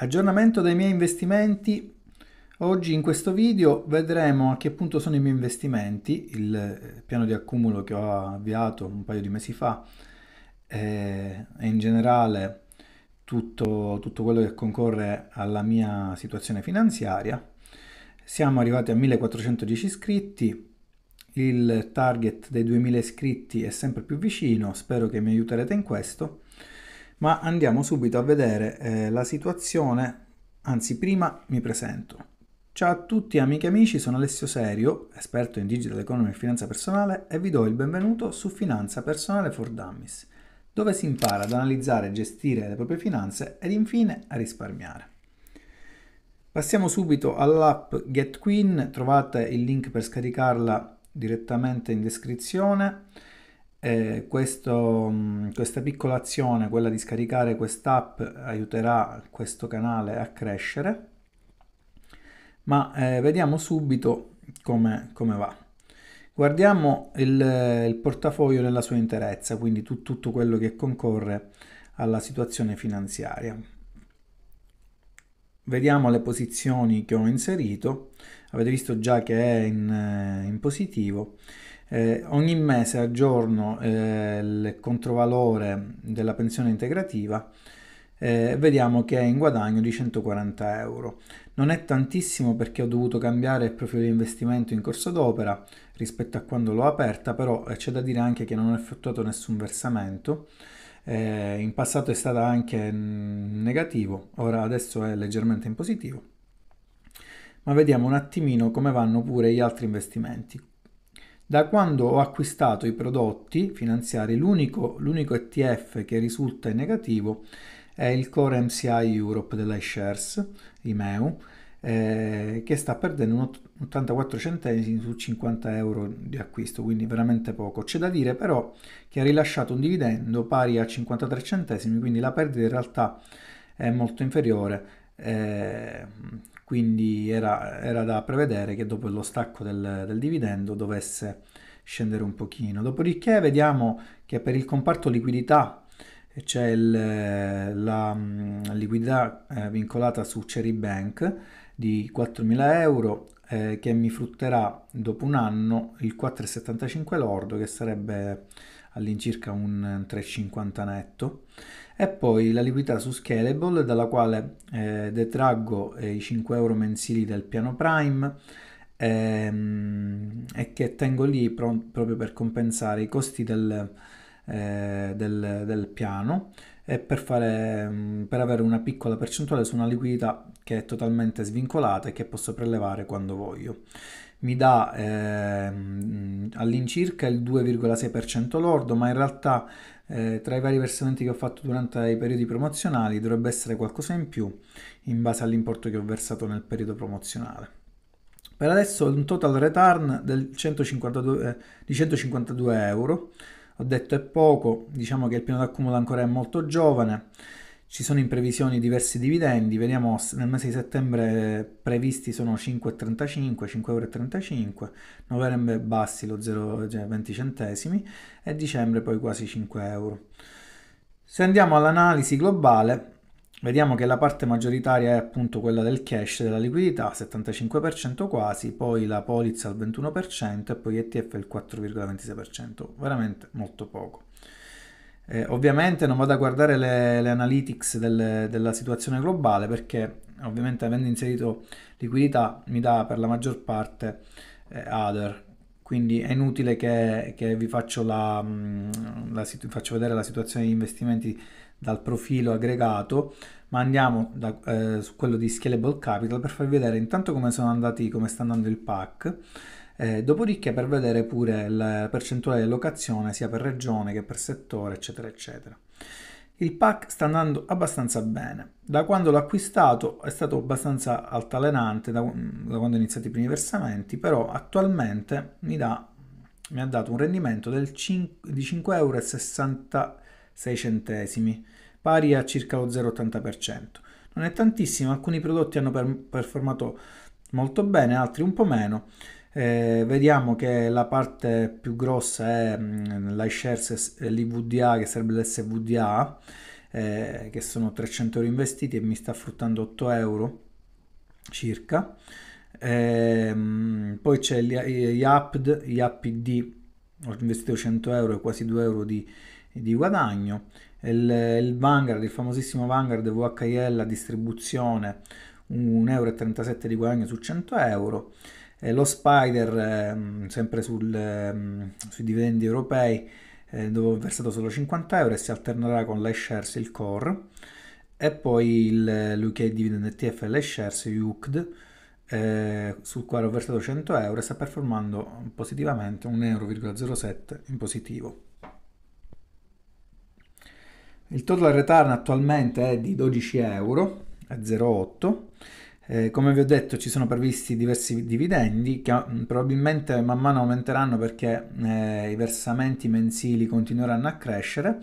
Aggiornamento dei miei investimenti. Oggi in questo video vedremo a che punto sono i miei investimenti, il eh, piano di accumulo che ho avviato un paio di mesi fa eh, e, in generale tutto, tutto quello che concorre alla mia situazione finanziaria. Siamo arrivati a 1410 iscritti, il target dei 2000 iscritti è sempre più vicino, spero che mi aiuterete in questo ma andiamo subito a vedere eh, la situazione, anzi prima mi presento. Ciao a tutti amiche e amici, sono Alessio Serio, esperto in digital economy e finanza personale e vi do il benvenuto su Finanza Personale for Dummies, dove si impara ad analizzare e gestire le proprie finanze ed infine a risparmiare. Passiamo subito all'app GetQueen, trovate il link per scaricarla direttamente in descrizione. Eh, questo, questa piccola azione, quella di scaricare quest'app, aiuterà questo canale a crescere, ma eh, vediamo subito come, come, va. Guardiamo il, il, portafoglio nella sua interezza, quindi tu, tutto quello che concorre alla situazione finanziaria. Vediamo le posizioni che ho inserito, avete visto già che è in, eh, in positivo eh, ogni mese aggiorno eh, il controvalore della pensione integrativa eh, vediamo che è in guadagno di 140 euro. Non è tantissimo perché ho dovuto cambiare il profilo di investimento in corso d'opera rispetto a quando l'ho aperta, però eh, c'è da dire anche che non ho effettuato nessun versamento. Eh, in passato è stata anche mm, negativo, ora adesso è leggermente in positivo. Ma vediamo un attimino come vanno pure gli altri investimenti. Da quando ho acquistato i prodotti finanziari, l'unico, l'unico ETF che risulta in negativo è il Core MCI Europe dell'iShares, IMEU, eh, che sta perdendo 84 centesimi su 50 euro di acquisto, quindi veramente poco. C'è da dire però che ha rilasciato un dividendo pari a 53 centesimi, quindi la perdita in realtà è molto inferiore eh, quindi era, era da prevedere che dopo lo stacco del, del dividendo dovesse scendere un pochino. Dopodiché vediamo che per il comparto liquidità eh, c'è il, eh, la mm, liquidità eh, vincolata su Cherry Bank di 4.000 euro eh, che mi frutterà dopo un anno il 4,75 lordo che sarebbe all'incirca un 3,50 netto e poi la liquidità su Scalable dalla quale eh, detraggo eh, i 5 euro mensili del piano Prime ehm, e che tengo lì pro- proprio per compensare i costi del, eh, del, del piano e per, fare, mm, per, avere una piccola percentuale su una liquidità che è totalmente svincolata e che posso prelevare quando voglio mi dà eh, all'incirca il 2,6% lordo, ma in realtà eh, tra i vari versamenti che ho fatto durante i periodi promozionali dovrebbe essere qualcosa in più in base all'importo che ho versato nel periodo promozionale. Per adesso un total return 152, eh, di 152 euro, ho detto è poco, diciamo che il piano d'accumulo ancora è molto giovane, ci sono in previsione diversi dividendi, vediamo nel mese di settembre previsti sono 5,35, 5,35 novembre bassi lo 0,20 cioè centesimi e dicembre poi quasi 5 euro. Se andiamo all'analisi globale, Vediamo che la parte maggioritaria è appunto quella del cash, della liquidità, 75% quasi, poi la polizza al 21% e poi ETF il 4,26%, veramente molto poco. Eh, ovviamente non vado a guardare le, le analytics del, della situazione globale perché ovviamente avendo inserito liquidità mi dà per la maggior parte eh, other quindi è inutile che, che vi faccio, la, mm, la, faccio, vedere la situazione di investimenti dal profilo aggregato ma andiamo da, eh, su quello di scalable capital per farvi vedere intanto come sono andati come sta andando il pack eh, dopodiché per vedere pure la percentuale di locazione sia per regione che per settore, eccetera, eccetera. Il pack sta andando abbastanza bene. Da quando l'ho acquistato è stato abbastanza altalenante, da, da quando ho iniziato i primi versamenti, però attualmente mi, dà, mi ha dato un rendimento 5, di 5,66 euro, pari a circa lo 0,80%. Non è tantissimo, alcuni prodotti hanno per, performato molto bene, altri un po' meno. Eh, vediamo che la parte più grossa è mh, mm, l'iShares eh, l'IVDA che sarebbe l'SVDA eh, che sono 300 euro investiti e mi sta fruttando 8 euro circa eh, mh, poi c'è l'IAPD IAPD ho investito 100 euro e quasi 2 euro di, di guadagno il, il, Vanguard, il famosissimo Vanguard VHIL distribuzione 1,37 euro di guadagno su 100 euro eh, lo Spider, ehm, sempre sul, ehm, sui dividendi europei, eh, dove ho versato solo 50 euro e si alternerà con l'iShares il Core e poi il l'UK Dividend ETF e l'iShares UCD eh, sul quale ho versato 100 euro e sta performando positivamente 1,07€ in positivo. Il total return attualmente è di 12 euro, 0,8 eh, come vi ho detto ci sono previsti diversi dividendi che mm, probabilmente man mano aumenteranno perché eh, i versamenti mensili continueranno a crescere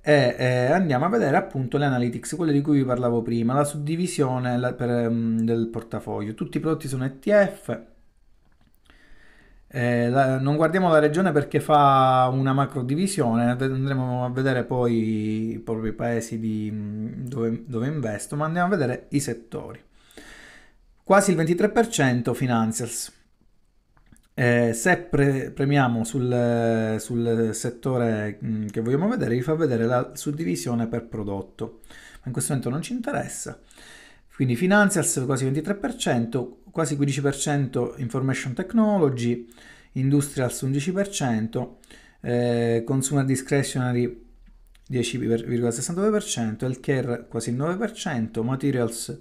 e eh, andiamo a vedere appunto le analytics, quelle di cui vi parlavo prima, la suddivisione la, per, mm, del portafoglio. Tutti i prodotti sono ETF. Eh, la, non guardiamo la regione perché fa una macro divisione, andremo a vedere poi i propri paesi di, mm, dove, dove investo, ma andiamo a vedere i settori quasi il 23% financials. Eh, se pre- premiamo sul, sul settore mm, che vogliamo vedere, vi fa vedere la suddivisione per prodotto, ma in questo momento non ci interessa. Quindi financials quasi 23%, quasi 15% information technology, industrials 11%, eh, consumer discretionary 10,69%, healthcare quasi il 9%, materials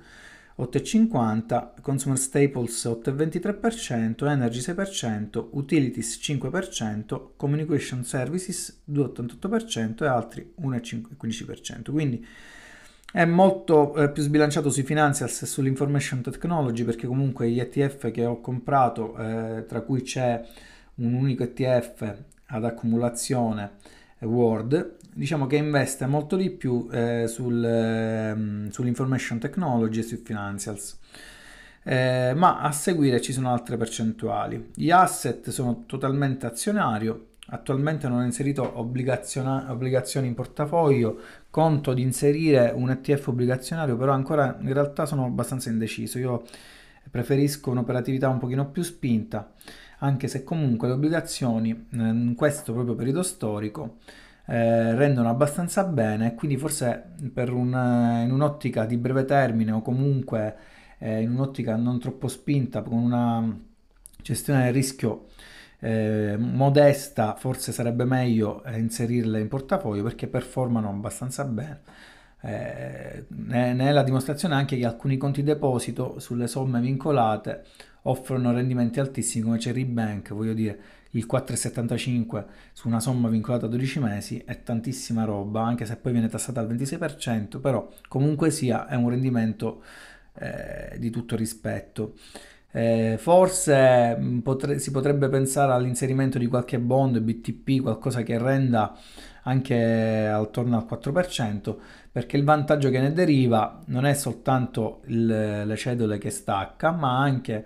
8,50%, consumer staples 8,23%, energy 6%, utilities 5%, communication services 2,88% e altri 1,15%. Quindi è molto eh, più sbilanciato sui financials e sull'information technology perché comunque gli ETF che ho comprato, eh, tra cui c'è un unico ETF ad accumulazione World, diciamo che investe molto di più eh, sul, eh, sull'information technology e sui financials. Eh, ma a seguire ci sono altre percentuali. Gli asset sono totalmente azionario, attualmente non ho inserito obbligazioni in portafoglio, conto di inserire un ETF obbligazionario, però ancora in realtà sono abbastanza indeciso. Io preferisco un'operatività un pochino più spinta anche se comunque le obbligazioni ehm, in questo proprio periodo storico eh, rendono abbastanza bene quindi forse una, eh, in un'ottica di breve termine o comunque eh, in un'ottica non troppo spinta con una gestione del rischio eh, modesta forse sarebbe meglio eh, inserirle in portafoglio perché performano abbastanza bene eh, ne è la dimostrazione anche che alcuni conti deposito sulle somme vincolate offrono rendimenti altissimi come Cherry Bank, voglio dire il 4,75 su una somma vincolata a 12 mesi è tantissima roba, anche se poi viene tassata al 26%, però comunque sia è un rendimento eh, di tutto rispetto. Eh, forse mm, potre- si potrebbe pensare all'inserimento di qualche bond, BTP, qualcosa che renda anche attorno al 4%, perché il vantaggio che ne deriva non è soltanto il, le cedole che stacca, ma anche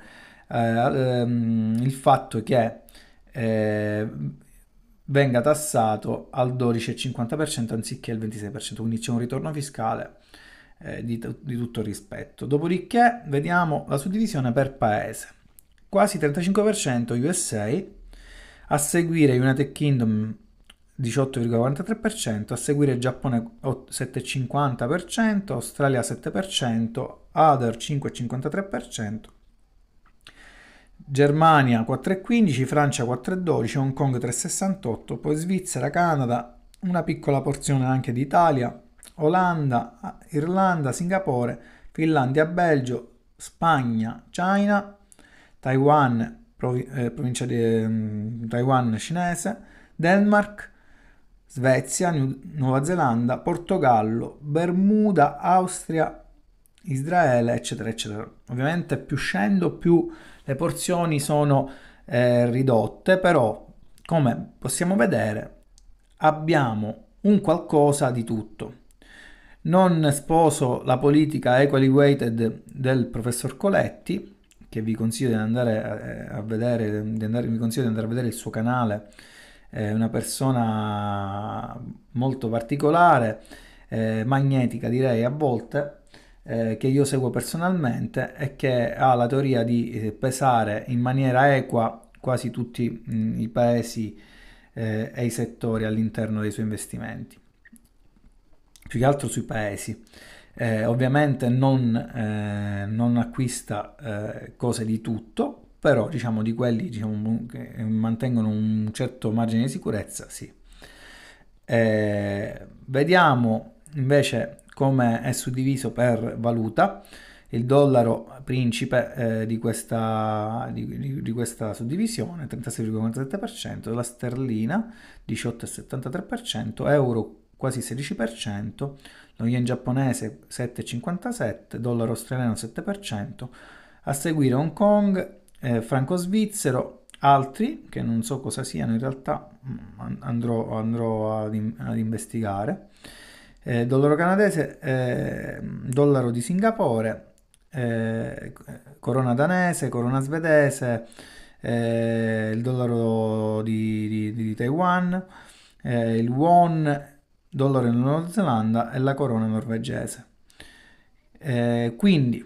eh, ehm, il fatto che eh, venga tassato al 12,50% anziché al 26%, quindi c'è un ritorno fiscale eh, di, t- di tutto rispetto. Dopodiché vediamo la suddivisione per paese. Quasi 35% USA, a seguire United Kingdom 18,43%, a seguire Giappone 7,50%, Australia 7%, Other 5,53%, Germania 4,15, Francia 4,12, Hong Kong 3,68, poi Svizzera, Canada, una piccola porzione anche d'Italia, Olanda, Irlanda, Singapore, Finlandia, Belgio, Spagna, China, Taiwan, eh, provincia di ehm, Taiwan cinese, Denmark, Svezia, Nuova Zelanda, Portogallo, Bermuda, Austria, Israele, eccetera, eccetera. Ovviamente più scendo, più le porzioni sono eh, ridotte, però come possiamo vedere abbiamo un qualcosa di tutto. Non sposo la politica equally weighted del professor Coletti, che vi consiglio di andare eh, a vedere, di andare, vi consiglio di andare a vedere il suo canale, è una persona molto particolare, eh, magnetica direi a volte, eh, che io seguo personalmente e che ha la teoria di eh, pesare in maniera equa quasi tutti mh, mm, i paesi eh, e i settori all'interno dei suoi investimenti. Più che altro sui paesi. Eh, ovviamente non, eh, non acquista eh, cose di tutto, però diciamo di quelli diciamo, che mantengono un certo margine di sicurezza, sì. Eh, vediamo invece come è suddiviso per valuta, il dollaro principe eh, di, questa, di, di, questa, suddivisione 36,47%, la sterlina 18,73%, euro quasi 16%, lo yen giapponese 7,57%, dollaro australiano 7%, a seguire Hong Kong, eh, franco svizzero, altri che non so cosa siano in realtà mm, andrò, andrò ad, ad investigare eh, dollaro canadese, eh, dollaro di Singapore, eh, corona danese, corona svedese, eh, il dollaro di, di, di Taiwan, eh, il won, dollaro in Nuova Zelanda e la corona norvegese. Eh, quindi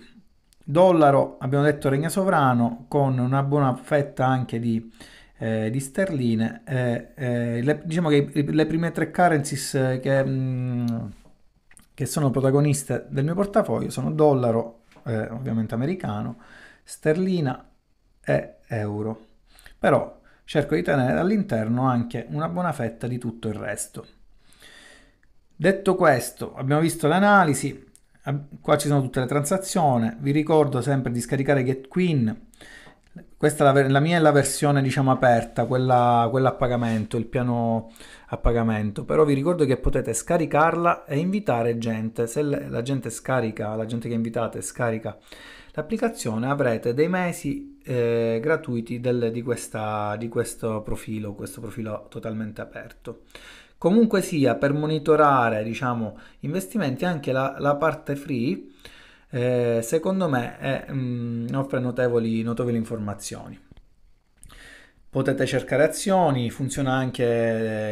dollaro abbiamo detto regna sovrano con una buona fetta anche di eh, di sterline. Eh, eh le, diciamo che le prime tre currencies eh, che, mh, mm, che sono protagoniste del mio portafoglio sono dollaro, eh, ovviamente americano, sterlina e euro. Però cerco di tenere all'interno anche una buona fetta di tutto il resto. Detto questo, abbiamo visto l'analisi, qua ci sono tutte le transazioni, vi ricordo sempre di scaricare GetQueen questa la, la, mia è la versione diciamo aperta, quella, quella, a pagamento, il piano a pagamento, però vi ricordo che potete scaricarla e invitare gente, se la gente scarica, la gente che invitate scarica l'applicazione avrete dei mesi eh, gratuiti del, di, questa, di questo profilo, questo profilo totalmente aperto. Comunque sia, per monitorare diciamo investimenti anche la, la parte free eh, secondo me è, mh, mm, offre notevoli, notevoli informazioni. Potete cercare azioni, funziona anche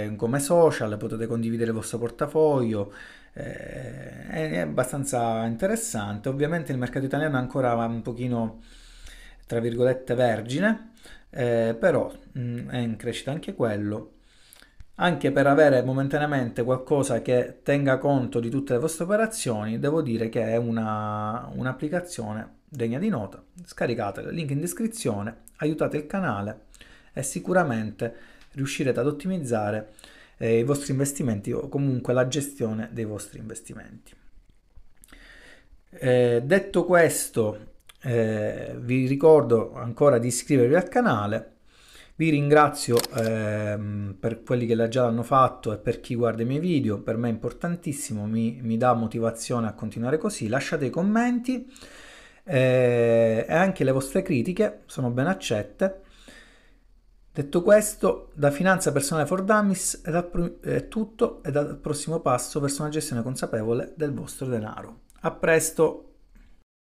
eh, come social, potete condividere il vostro portafoglio, eh, è abbastanza interessante. Ovviamente il mercato italiano è ancora un pochino, tra virgolette, vergine, eh, però mh, mm, è in crescita anche quello anche per avere momentaneamente qualcosa che tenga conto di tutte le vostre operazioni, devo dire che è una, un'applicazione degna di nota. Scaricate il link in descrizione, aiutate il canale e sicuramente riuscirete ad ottimizzare eh, i vostri investimenti o comunque la gestione dei vostri investimenti. Eh, detto questo, eh, vi ricordo ancora di iscrivervi al canale vi ringrazio ehm, per quelli che già l'hanno fatto e per chi guarda i miei video, per me è importantissimo, mi, mi dà motivazione a continuare così. Lasciate i commenti eh, e anche le vostre critiche, sono ben accette. Detto questo, da Finanza Personale for Dummies è, pr- è tutto e dal prossimo passo verso una gestione consapevole del vostro denaro. A presto!